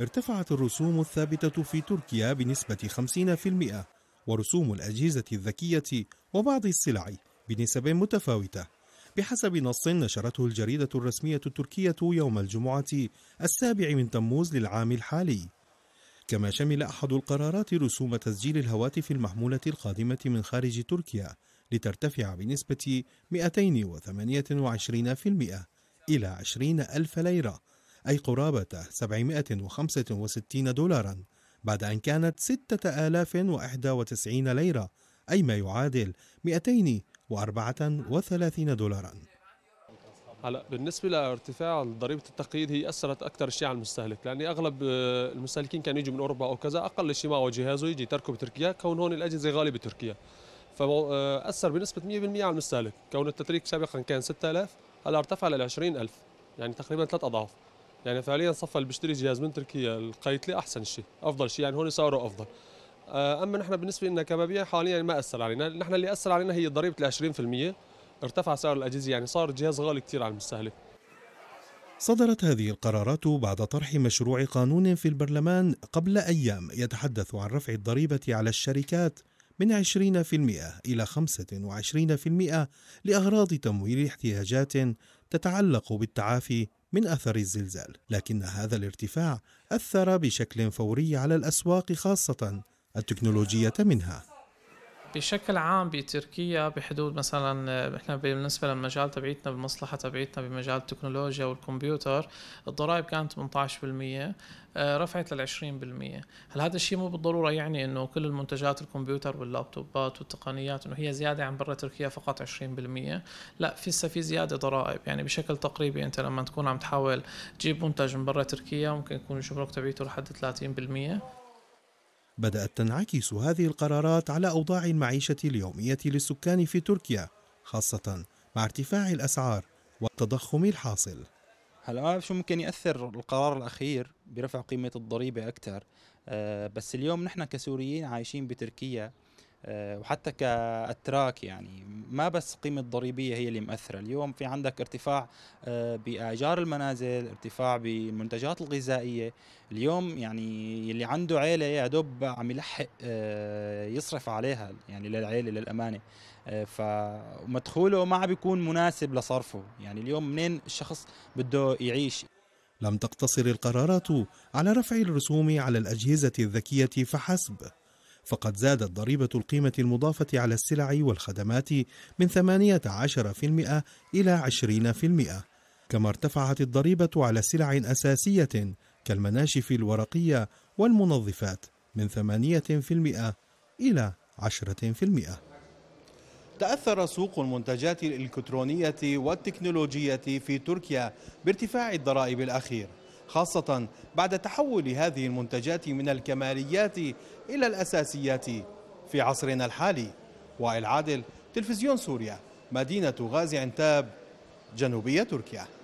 ارتفعت الرسوم الثابتة في تركيا بنسبة 50% ورسوم الأجهزة الذكية وبعض السلع بنسب متفاوتة بحسب نص نشرته الجريدة الرسمية التركية يوم الجمعة السابع من تموز للعام الحالي كما شمل أحد القرارات رسوم تسجيل الهواتف المحمولة القادمة من خارج تركيا لترتفع بنسبة 228% إلى 20 ألف ليرة أي قرابة 765 دولارا بعد أن كانت 6091 ليرة أي ما يعادل 234 دولارا هلا بالنسبه لارتفاع ضريبه التقييد هي اثرت اكثر شيء على المستهلك لان اغلب آه، المستهلكين كانوا يجوا من اوروبا او كذا اقل شيء معه جهازه يجي يتركه بتركيا كون هون الاجهزه غاليه بتركيا فاثر آه، بنسبه 100% على المستهلك كون التتريك سابقا كان 6000 هلا ارتفع لل 20000 يعني تقريبا ثلاث اضعاف يعني فعليا صفى اللي بيشتري جهاز من تركيا القيتلي احسن شيء افضل شيء يعني هون سعره افضل آه، اما نحن بالنسبه لنا كمبيع حاليا ما اثر علينا نحن اللي اثر علينا هي ضريبه ال 20% ارتفع سعر الاجهزه يعني صار الجهاز غالي كثير على المستهلك صدرت هذه القرارات بعد طرح مشروع قانون في البرلمان قبل أيام يتحدث عن رفع الضريبة على الشركات من 20% إلى 25% لأغراض تمويل احتياجات تتعلق بالتعافي من اثر الزلزال لكن هذا الارتفاع اثر بشكل فوري على الاسواق خاصه التكنولوجيه منها بشكل عام بتركيا بحدود مثلا احنا بالنسبه للمجال تبعيتنا بالمصلحه تبعيتنا بمجال التكنولوجيا والكمبيوتر الضرائب كانت 18% آه، رفعت لل 20% هل هذا الشيء مو بالضروره يعني انه كل المنتجات الكمبيوتر واللابتوبات والتقنيات انه هي زياده عن برا تركيا فقط 20% لا في لسه في زياده ضرائب يعني بشكل تقريبي انت لما تكون عم تحاول تجيب منتج من برا تركيا ممكن يكون الجمرك تبعيته لحد 30% بدأت تنعكس هذه القرارات على أوضاع المعيشة اليومية للسكان في تركيا خاصة مع ارتفاع الأسعار والتضخم الحاصل هلا ما آه، بعرف شو ممكن يأثر القرار الأخير برفع قيمة الضريبة أكثر أه بس اليوم نحن كسوريين عايشين بتركيا أه وحتى كأتراك يعني ما بس قيمة ضريبية هي اللي مأثرة اليوم في عندك ارتفاع آه، بآجار المنازل ارتفاع بالمنتجات الغذائية اليوم يعني اللي عنده عيلة يا دوب عم يلحق آه، يصرف عليها يعني للعيلة للأمانة آه، فمدخوله ما عم بيكون مناسب لصرفه يعني اليوم منين الشخص بده يعيش لم تقتصر القرارات على رفع الرسوم على الأجهزة الذكية فحسب فقد زادت ضريبة القيمة المضافة على السلع والخدمات من 18% إلى 20% كما ارتفعت الضريبة على سلع أساسية كالمناشف الورقية والمنظفات من 8% إلى 10%. تأثر سوق المنتجات الإلكترونية والتكنولوجية في تركيا بارتفاع الضرائب الأخير خاصة بعد تحول هذه المنتجات من الكماليات إلى الأساسيات في عصرنا الحالي وائل عادل تلفزيون سوريا مدينة غازي عنتاب جنوبية تركيا